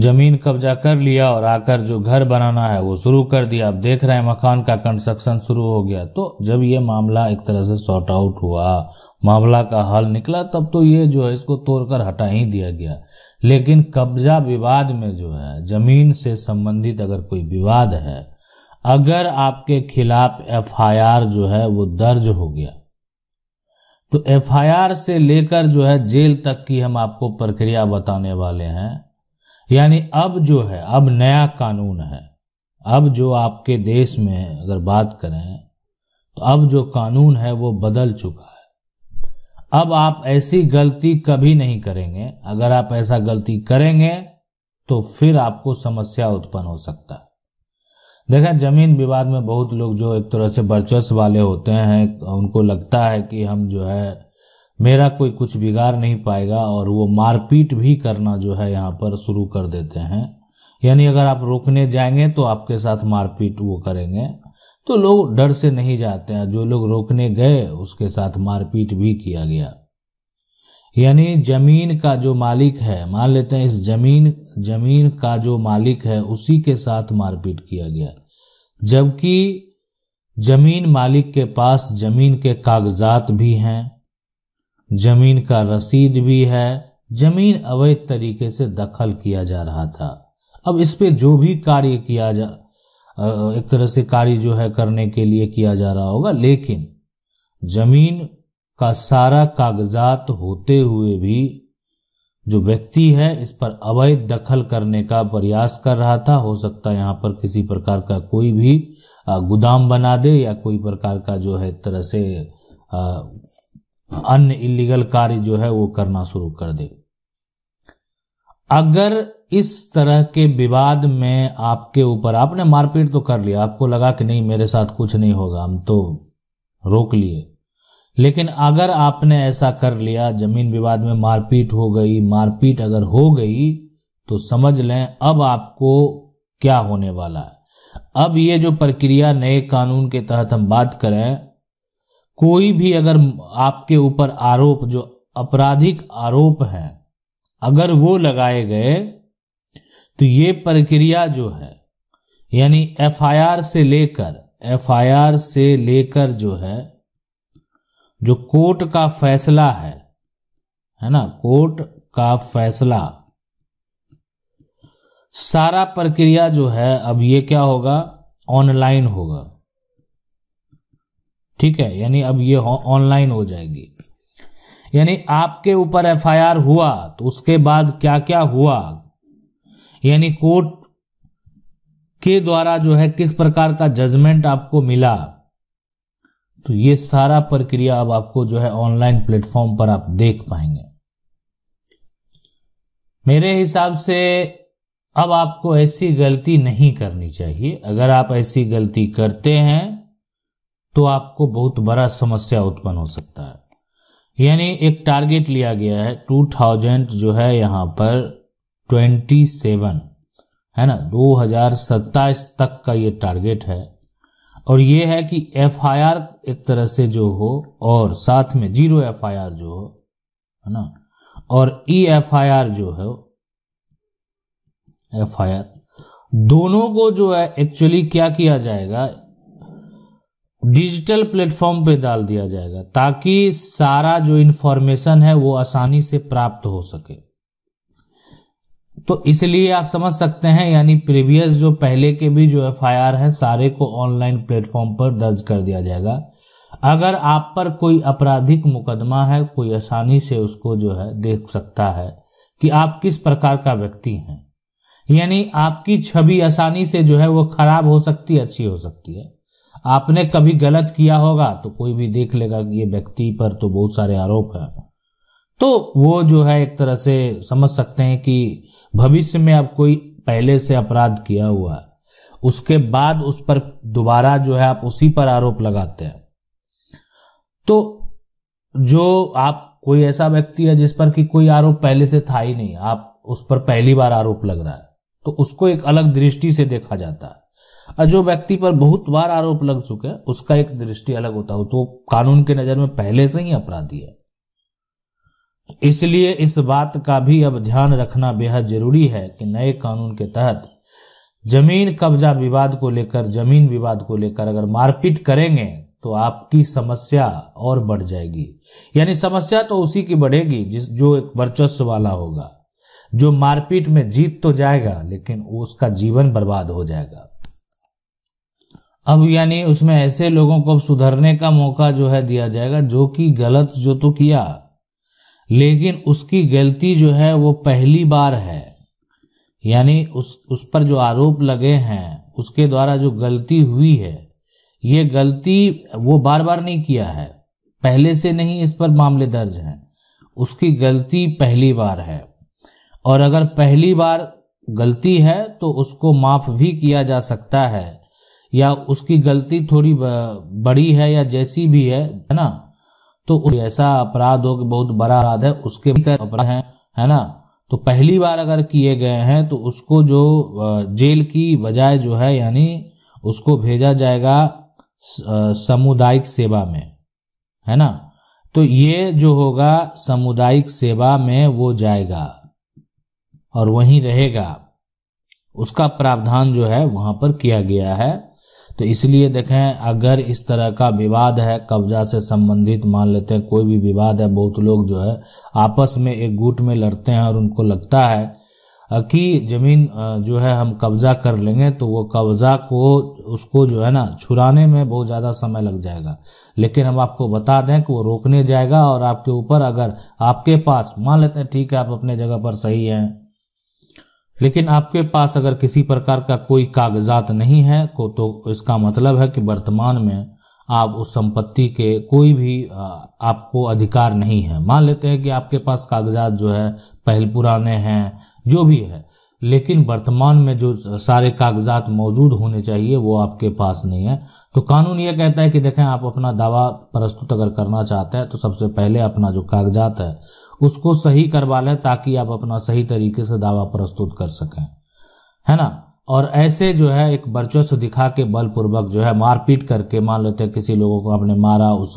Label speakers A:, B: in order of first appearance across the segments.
A: जमीन कब्जा कर लिया और आकर जो घर बनाना है वो शुरू कर दिया अब देख रहे हैं मकान का कंस्ट्रक्शन शुरू हो गया तो जब ये मामला एक तरह से सॉर्ट आउट हुआ मामला का हल निकला तब तो ये जो है इसको तोड़कर हटा ही दिया गया लेकिन कब्जा विवाद में जो है जमीन से संबंधित अगर कोई विवाद है अगर आपके खिलाफ एफ जो है वो दर्ज हो गया तो एफ से लेकर जो है जेल तक की हम आपको प्रक्रिया बताने वाले हैं यानी अब जो है अब नया कानून है अब जो आपके देश में अगर बात करें तो अब जो कानून है वो बदल चुका है अब आप ऐसी गलती कभी नहीं करेंगे अगर आप ऐसा गलती करेंगे तो फिर आपको समस्या उत्पन्न हो सकता है देखा जमीन विवाद में बहुत लोग जो एक तरह से वर्चस्व वाले होते हैं उनको लगता है कि हम जो है मेरा कोई कुछ बिगाड़ नहीं पाएगा और वो मारपीट भी करना जो है यहाँ पर शुरू कर देते हैं यानी अगर आप रोकने जाएंगे तो आपके साथ मारपीट वो करेंगे तो लोग डर से नहीं जाते हैं जो लोग रोकने गए उसके साथ मारपीट भी किया गया यानी जमीन का जो मालिक है मान लेते हैं इस जमीन जमीन का जो मालिक है उसी के साथ मारपीट किया गया जबकि जमीन मालिक के पास जमीन के कागजात भी हैं जमीन का रसीद भी है जमीन अवैध तरीके से दखल किया जा रहा था अब इस पे जो भी कार्य किया जा एक तरह से कार्य जो है करने के लिए किया जा रहा होगा लेकिन जमीन का सारा कागजात होते हुए भी जो व्यक्ति है इस पर अवैध दखल करने का प्रयास कर रहा था हो सकता है यहाँ पर किसी प्रकार का कोई भी गोदाम बना दे या कोई प्रकार का जो है तरह से अन्य इलीगल कार्य जो है वो करना शुरू कर दे अगर इस तरह के विवाद में आपके ऊपर आपने मारपीट तो कर लिया आपको लगा कि नहीं मेरे साथ कुछ नहीं होगा हम तो रोक लिए लेकिन अगर आपने ऐसा कर लिया जमीन विवाद में मारपीट हो गई मारपीट अगर हो गई तो समझ लें अब आपको क्या होने वाला है अब ये जो प्रक्रिया नए कानून के तहत हम बात करें कोई भी अगर आपके ऊपर आरोप जो आपराधिक आरोप है अगर वो लगाए गए तो ये प्रक्रिया जो है यानी एफआईआर से लेकर एफआईआर से लेकर जो है जो कोर्ट का फैसला है है ना कोर्ट का फैसला सारा प्रक्रिया जो है अब ये क्या होगा ऑनलाइन होगा ठीक है यानी अब ये ऑनलाइन हो जाएगी यानी आपके ऊपर एफआईआर हुआ तो उसके बाद क्या क्या हुआ यानी कोर्ट के द्वारा जो है किस प्रकार का जजमेंट आपको मिला तो ये सारा प्रक्रिया अब आपको जो है ऑनलाइन प्लेटफॉर्म पर आप देख पाएंगे मेरे हिसाब से अब आपको ऐसी गलती नहीं करनी चाहिए अगर आप ऐसी गलती करते हैं तो आपको बहुत बड़ा समस्या उत्पन्न हो सकता है यानी एक टारगेट लिया गया है टू थाउजेंड जो है यहाँ पर ट्वेंटी सेवन है ना दो हजार सत्ताईस तक का ये टारगेट है और ये है कि एफआईआर एक तरह से जो हो और साथ में जीरो एफआईआर जो हो है ना और ई e एफआईआर जो है एफआईआर दोनों को जो है एक्चुअली क्या किया जाएगा डिजिटल प्लेटफॉर्म पे डाल दिया जाएगा ताकि सारा जो इन्फॉर्मेशन है वो आसानी से प्राप्त हो सके तो इसलिए आप समझ सकते हैं यानी प्रीवियस जो पहले के भी जो एफ आई आर है सारे को ऑनलाइन प्लेटफॉर्म पर दर्ज कर दिया जाएगा अगर आप पर कोई आपराधिक मुकदमा है कोई आसानी से उसको जो है देख सकता है कि आप किस प्रकार का व्यक्ति हैं यानी आपकी छवि आसानी से जो है वो खराब हो सकती है अच्छी हो सकती है आपने कभी गलत किया होगा तो कोई भी देख लेगा ये व्यक्ति पर तो बहुत सारे आरोप है तो वो जो है एक तरह से समझ सकते हैं कि भविष्य में आप कोई पहले से अपराध किया हुआ है उसके बाद उस पर दोबारा जो है आप उसी पर आरोप लगाते हैं तो जो आप कोई ऐसा व्यक्ति है जिस पर कि कोई आरोप पहले से था ही नहीं आप उस पर पहली बार आरोप लग रहा है तो उसको एक अलग दृष्टि से देखा जाता है जो व्यक्ति पर बहुत बार आरोप लग चुके हैं उसका एक दृष्टि अलग होता हो तो कानून के नजर में पहले से ही अपराधी है तो इसलिए इस बात का भी अब ध्यान रखना बेहद जरूरी है कि नए कानून के तहत जमीन कब्जा विवाद को लेकर जमीन विवाद को लेकर अगर मारपीट करेंगे तो आपकी समस्या और बढ़ जाएगी यानी समस्या तो उसी की बढ़ेगी जिस जो एक वर्चस्व वाला होगा जो मारपीट में जीत तो जाएगा लेकिन उसका जीवन बर्बाद हो जाएगा अब यानी उसमें ऐसे लोगों को अब सुधरने का मौका जो है दिया जाएगा जो कि गलत जो तो किया लेकिन उसकी गलती जो है वो पहली बार है यानी उस उस पर जो आरोप लगे हैं उसके द्वारा जो गलती हुई है ये गलती वो बार बार नहीं किया है पहले से नहीं इस पर मामले दर्ज हैं उसकी गलती पहली बार है और अगर पहली बार गलती है तो उसको माफ भी किया जा सकता है या उसकी गलती थोड़ी बड़ी है या जैसी भी है है ना तो ऐसा अपराध हो कि बहुत बड़ा अपराध है उसके अपराध है है ना तो पहली बार अगर किए गए हैं तो उसको जो जेल की बजाय जो है यानी उसको भेजा जाएगा सामुदायिक सेवा में है ना तो ये जो होगा सामुदायिक सेवा में वो जाएगा और वहीं रहेगा उसका प्रावधान जो है वहां पर किया गया है तो इसलिए देखें अगर इस तरह का विवाद है कब्जा से संबंधित मान लेते हैं कोई भी विवाद है बहुत लोग जो है आपस में एक गुट में लड़ते हैं और उनको लगता है कि जमीन जो है हम कब्जा कर लेंगे तो वो कब्जा को उसको जो है ना छुराने में बहुत ज़्यादा समय लग जाएगा लेकिन हम आपको बता दें कि वो रोकने जाएगा और आपके ऊपर अगर आपके पास मान लेते हैं ठीक है आप अपने जगह पर सही हैं लेकिन आपके पास अगर किसी प्रकार का कोई कागजात नहीं है को तो इसका मतलब है कि वर्तमान में आप उस संपत्ति के कोई भी आपको अधिकार नहीं है मान लेते हैं कि आपके पास कागजात जो है पहल पुराने हैं जो भी है लेकिन वर्तमान में जो सारे कागजात मौजूद होने चाहिए वो आपके पास नहीं है तो कानून ये कहता है कि देखें आप अपना दावा प्रस्तुत अगर करना चाहते हैं तो सबसे पहले अपना जो कागजात है उसको सही करवा लें ताकि आप अपना सही तरीके से दावा प्रस्तुत कर सकें है ना और ऐसे जो है एक वर्चस्व दिखा के बलपूर्वक जो है मारपीट करके मान लेते हैं किसी लोगों को आपने मारा उस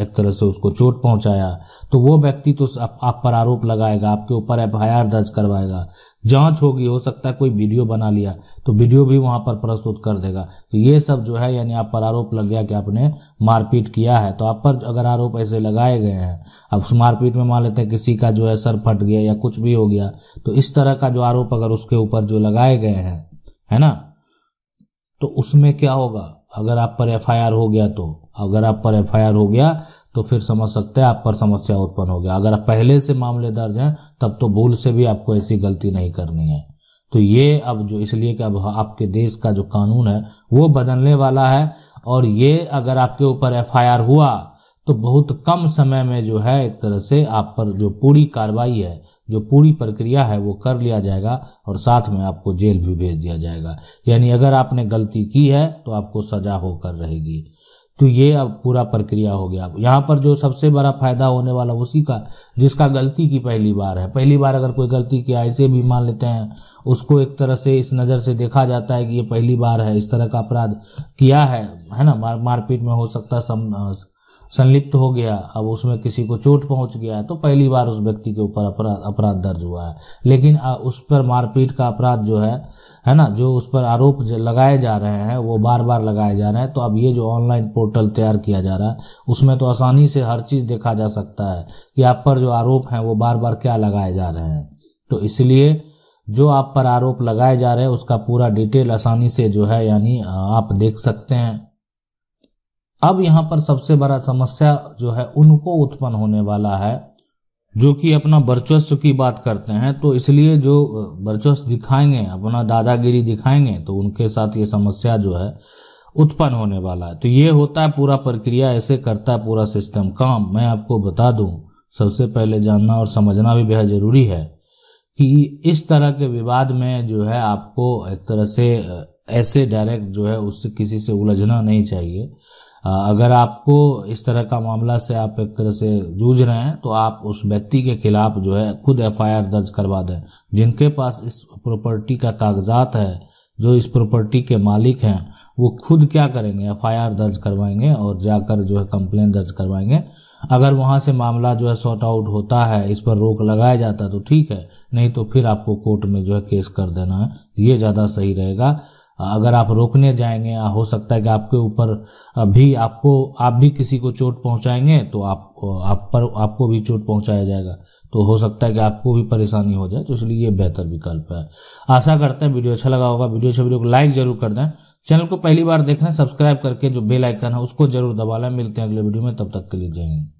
A: एक तरह से उसको चोट पहुंचाया तो वो व्यक्ति तो आप, आप पर आरोप लगाएगा आपके ऊपर एफ आई दर्ज करवाएगा जांच होगी हो सकता है कोई वीडियो बना लिया तो वीडियो भी वहां पर प्रस्तुत कर देगा तो ये सब जो है यानी आप पर आरोप लग गया कि आपने मारपीट किया है तो आप पर अगर आरोप ऐसे लगाए गए हैं अब उस मारपीट में मान लेते हैं किसी का जो है सर फट गया या कुछ भी हो गया तो इस तरह का जो आरोप अगर उसके ऊपर जो लगाए गए हैं है ना तो उसमें क्या होगा अगर आप पर एफ हो गया तो अगर आप पर एफ हो गया तो फिर समझ सकते हैं आप पर समस्या उत्पन्न हो गया अगर आप पहले से मामले दर्ज हैं तब तो भूल से भी आपको ऐसी गलती नहीं करनी है तो ये अब जो इसलिए कि अब आपके देश का जो कानून है वो बदलने वाला है और ये अगर आपके ऊपर एफ हुआ तो बहुत कम समय में जो है एक तरह से आप पर जो पूरी कार्रवाई है जो पूरी प्रक्रिया है वो कर लिया जाएगा और साथ में आपको जेल भी भेज दिया जाएगा यानी अगर आपने गलती की है तो आपको सजा होकर रहेगी तो ये अब पूरा प्रक्रिया हो गया यहाँ पर जो सबसे बड़ा फायदा होने वाला उसी का जिसका गलती की पहली बार है पहली बार अगर कोई गलती किया ऐसे भी मान लेते हैं उसको एक तरह से इस नज़र से देखा जाता है कि ये पहली बार है इस तरह का अपराध किया है है ना मार मारपीट में हो सकता है सम संलिप्त हो गया अब उसमें किसी को चोट पहुंच गया है तो पहली बार उस व्यक्ति के ऊपर अपराध अपराध दर्ज हुआ है लेकिन उस पर मारपीट का अपराध जो है है ना जो उस पर आरोप लगाए जा रहे हैं वो बार बार लगाए जा रहे हैं तो अब ये जो ऑनलाइन पोर्टल तैयार किया जा रहा है उसमें तो आसानी से हर चीज़ देखा जा सकता है कि आप पर जो आरोप हैं वो बार बार क्या लगाए जा रहे हैं तो इसलिए जो आप पर आरोप लगाए जा रहे हैं उसका पूरा डिटेल आसानी से जो है यानी आप देख सकते हैं अब यहाँ पर सबसे बड़ा समस्या जो है उनको उत्पन्न होने वाला है जो कि अपना वर्चस्व की बात करते हैं तो इसलिए जो वर्चस्व दिखाएंगे अपना दादागिरी दिखाएंगे तो उनके साथ ये समस्या जो है उत्पन्न होने वाला है तो ये होता है पूरा प्रक्रिया ऐसे करता है पूरा सिस्टम काम मैं आपको बता दूं सबसे पहले जानना और समझना भी बेहद ज़रूरी है कि इस तरह के विवाद में जो है आपको एक तरह से ऐसे डायरेक्ट जो है उससे किसी से उलझना नहीं चाहिए अगर आपको इस तरह का मामला से आप एक तरह से जूझ रहे हैं तो आप उस व्यक्ति के खिलाफ जो है खुद एफआईआर दर्ज करवा दें जिनके पास इस प्रॉपर्टी का कागजात है जो इस प्रॉपर्टी के मालिक हैं वो खुद क्या करेंगे एफ दर्ज करवाएंगे और जाकर जो है कंप्लेन दर्ज करवाएंगे अगर वहाँ से मामला जो है सॉर्ट आउट होता है इस पर रोक लगाया जाता है तो ठीक है नहीं तो फिर आपको कोर्ट में जो है केस कर देना है ये ज़्यादा सही रहेगा अगर आप रोकने जाएंगे या हो सकता है कि आपके ऊपर भी आपको आप भी किसी को चोट पहुंचाएंगे तो आप आप पर आपको भी चोट पहुंचाया जाएगा तो हो सकता है कि आपको भी परेशानी हो जाए तो इसलिए ये बेहतर विकल्प है आशा करते हैं वीडियो अच्छा लगा होगा वीडियो अच्छा वीडियो को तो लाइक जरूर कर दें चैनल को पहली बार देखना सब्सक्राइब करके जो बेल आइकन है उसको जरूर दबा लें मिलते हैं अगले वीडियो में तब तक के लिए जय हिंद